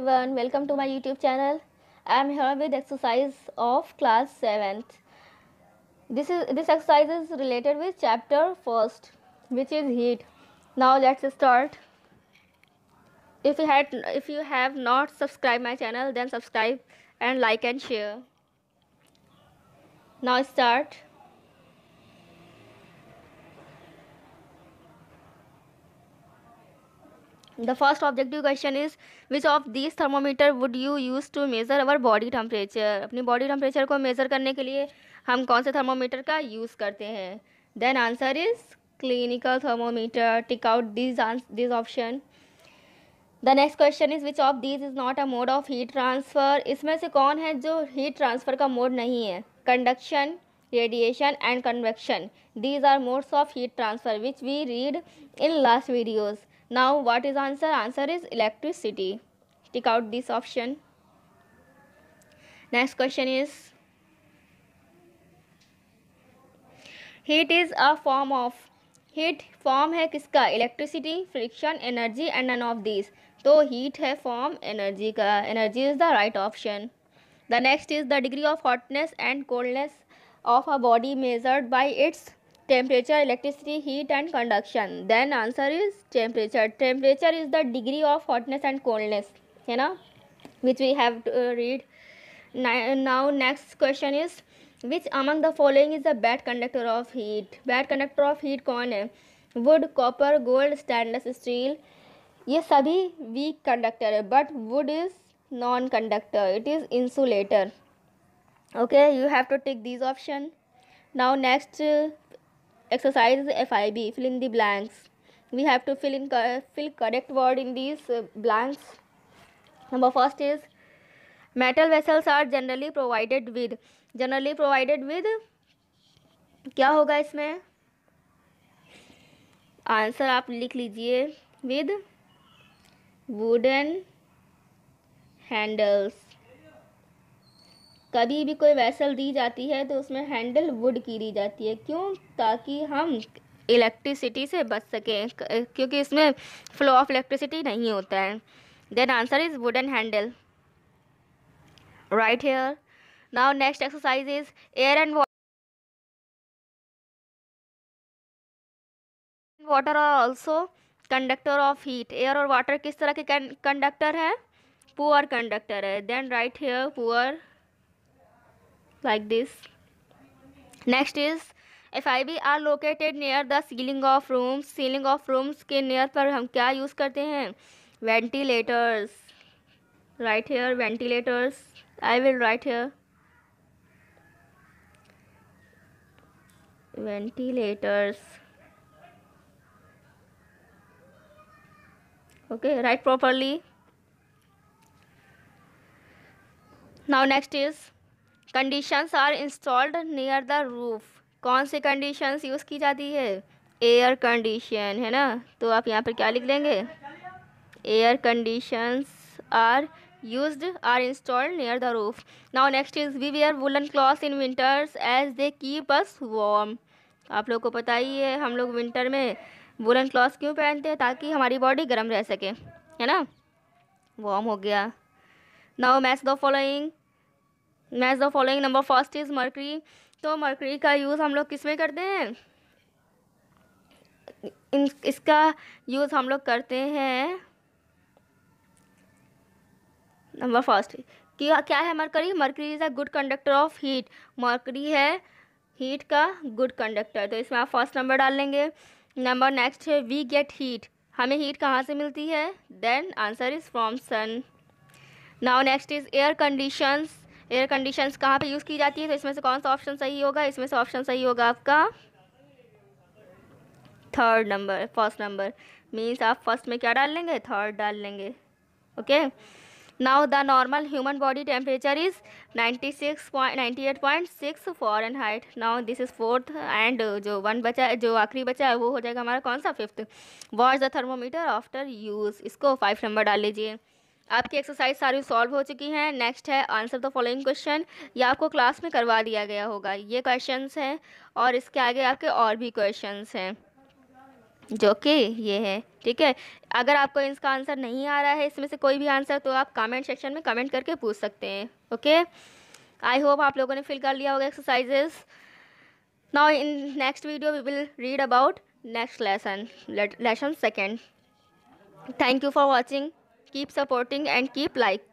everyone welcome to my youtube channel i am here with exercise of class 7th this is this exercise is related with chapter first which is heat now let's start if you had if you have not subscribed my channel then subscribe and like and share now start The first objective question is which of these thermometer would you use to measure our body temperature? अपनी body temperature को measure करने के लिए हम कौन से thermometer का use करते हैं Then answer is clinical thermometer. Tick out these this option. The next question is which of these is not a mode of heat transfer? इसमें से कौन है जो heat transfer का mode नहीं है Conduction, radiation and convection. These are modes of heat transfer which we read in last videos. Now what is answer? Answer is electricity. Stick out this option. Next question is Heat is a form of heat form hai kiska electricity friction energy and none of these so heat is form energy energy is the right option the next is the degree of hotness and coldness of a body measured by its temperature electricity heat and conduction then answer is temperature temperature is the degree of hotness and coldness you know which we have to uh, read now next question is which among the following is a bad conductor of heat bad conductor of heat corn, wood, copper, gold, stainless steel. Steel ये सभी weak conductor, but wood is non-conductor. It is insulator. okay you have to take these option now next uh, exercise FIB fill in the blanks we have to fill in fill correct word in these blanks number first is metal vessels are generally provided with generally provided with क्या होगा इसमें answer आप लिख लीजिए with wooden handles कभी भी कोई vessel दी जाती है तो उसमें हैंडल वुड की दी जाती है क्यों ताकि हम इलेक्ट्रिसिटी से बच सकें क्योंकि इसमें फ्लो ऑफ इलेक्ट्रिसिटी नहीं होता है then answer is wood and handle right here now next exercise is air and water water are also conductor of heat air और वाटर किस तरह के कंडक्टर है पुअर कंडक्टर है then right here poor like this next is F I B are located near the ceiling of rooms ceiling of rooms के near पर हम क्या यूज़ करते हैं ventilators right here ventilators I will right here ventilators okay write properly now next is conditions are installed near the roof कौन सी conditions use की जाती है एयर कंडीशन है ना तो आप यहाँ पर क्या लिख लेंगे air conditions are use are installed near the roof now next is we wear woollen cloth in winters as they keep us warm आप लोग को पता ही है हम लोग विंटर में वुलन क्लॉथ क्यों पहनते हैं ताकि हमारी बॉडी गर्म रह सके है ना वार्म हो गया now match the following match the following number first is mercury तो मरकरी का यूज़ हम लोग किस में करते हैं इन इसका यूज़ हम लोग करते हैं नंबर फर्स्ट क्या क्या है mercury mercury is a good conductor of heat mercury है हीट का गुड कंडक्टर तो इसमें आप फर्स्ट नंबर डाल लेंगे नंबर नेक्स्ट है वी गेट हीट हमें हीट कहाँ से मिलती है then answer is from sun now next is air conditions air condition कहाँ पे यूज़ की जाती है तो इसमें से कौन सा ऑप्शन सही होगा इसमें से ऑप्शन सही होगा आपका third number first number means आप फर्स्ट में क्या डाल लेंगे थर्ड डाल लेंगे okay now the normal human body temperature is ninety six point ninety eight point six for and height now this is fourth and जो वन बचा है जो आखिरी बचा है वो हो जाएगा हमारा कौन सा fifth watch the thermometer after use इसको फाइव नंबर डाल लीजिए आपकी एक्सरसाइज सारी सॉल्व हो चुकी हैं नेक्स्ट है आंसर द फॉलोइंग क्वेश्चन ये आपको क्लास में करवा दिया गया होगा ये क्वेश्चन हैं और इसके आगे आपके और भी क्वेश्चन हैं जो कि ये है ठीक है अगर आपको इसका आंसर नहीं आ रहा है इसमें से कोई भी आंसर तो आप कमेंट सेक्शन में कमेंट करके पूछ सकते हैं ओके आई होप आप लोगों ने फिल कर लिया होगा exercises now in next video we will read about next lesson lesson second thank you for watching keep supporting and keep like